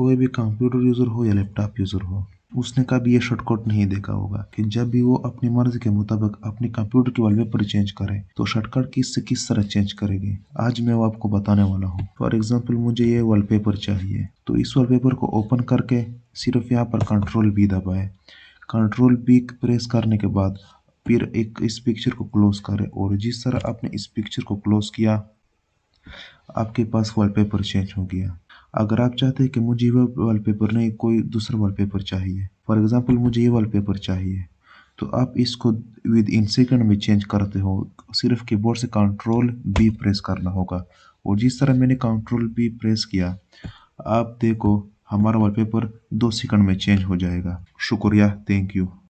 कोई भी computer user हो या लैपटॉप यूज़र हो उसने कभी ये शॉर्टकट नहीं देखा होगा कि जब भी वो अपनी मर्जी के मुताबिक अपने कंप्यूटर की वॉलपेपर चेंज करे तो शॉर्टकट किस से किस तरह चेंज करेगी आज मैं वो आपको बताने वाला हूँ फॉर एग्जाम्पल मुझे ये वॉलपेपर चाहिए तो इस वॉलपेपर को ओपन करके सिर्फ यहाँ पर कंट्रोल बी दबाए कंट्रोल बी प्रेस करने के बाद फिर एक इस पिक्चर को क्लोज करें और जिस तरह आपने इस पिक्चर को क्लोज किया आपके पास वॉलपेपर चेंज हो गया अगर आप चाहते हैं कि मुझे वह वॉलपेपर नहीं कोई दूसरा वॉलपेपर चाहिए फॉर एग्ज़ाम्पल मुझे ये वॉलपेपर चाहिए तो आप इसको विद इन सेकंड में चेंज करते हो सिर्फ कीबोर्ड से कंट्रोल बी प्रेस करना होगा और जिस तरह मैंने कंट्रोल बी प्रेस किया आप देखो हमारा वॉलपेपर दो सेकंड में चेंज हो जाएगा शुक्रिया थैंक यू